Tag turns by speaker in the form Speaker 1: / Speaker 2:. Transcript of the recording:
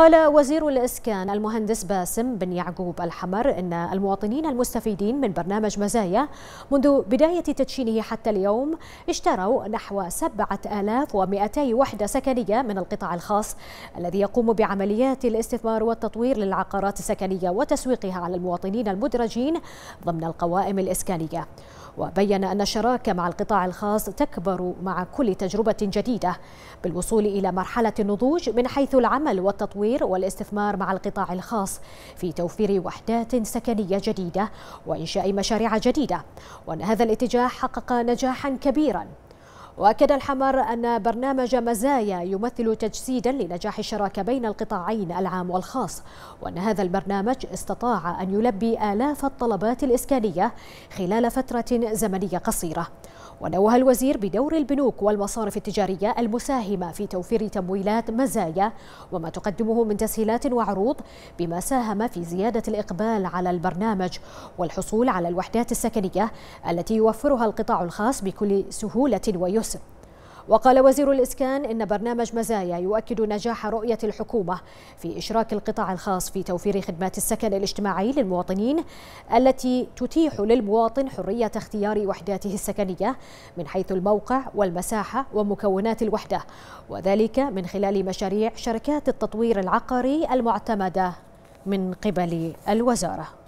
Speaker 1: قال وزير الإسكان المهندس باسم بن يعقوب الحمر إن المواطنين المستفيدين من برنامج مزايا منذ بداية تدشينه حتى اليوم اشتروا نحو 7200 وحدة سكنية من القطاع الخاص الذي يقوم بعمليات الاستثمار والتطوير للعقارات السكنية وتسويقها على المواطنين المدرجين ضمن القوائم الإسكانية وبين أن الشراكة مع القطاع الخاص تكبر مع كل تجربة جديدة بالوصول إلى مرحلة النضوج من حيث العمل والتطوير التطوير والاستثمار مع القطاع الخاص في توفير وحدات سكنية جديدة وإنشاء مشاريع جديدة وأن هذا الاتجاه حقق نجاحا كبيرا وأكد الحمر أن برنامج مزايا يمثل تجسيدا لنجاح الشراكة بين القطاعين العام والخاص وأن هذا البرنامج استطاع أن يلبي آلاف الطلبات الإسكانية خلال فترة زمنية قصيرة ونوه الوزير بدور البنوك والمصارف التجارية المساهمة في توفير تمويلات مزايا وما تقدمه من تسهيلات وعروض بما ساهم في زيادة الإقبال على البرنامج والحصول على الوحدات السكنية التي يوفرها القطاع الخاص بكل سهولة ويسر الموسم وقال وزير الإسكان إن برنامج مزايا يؤكد نجاح رؤية الحكومة في إشراك القطاع الخاص في توفير خدمات السكن الاجتماعي للمواطنين التي تتيح للمواطن حرية اختيار وحداته السكنية من حيث الموقع والمساحة ومكونات الوحدة وذلك من خلال مشاريع شركات التطوير العقاري المعتمدة من قبل الوزاره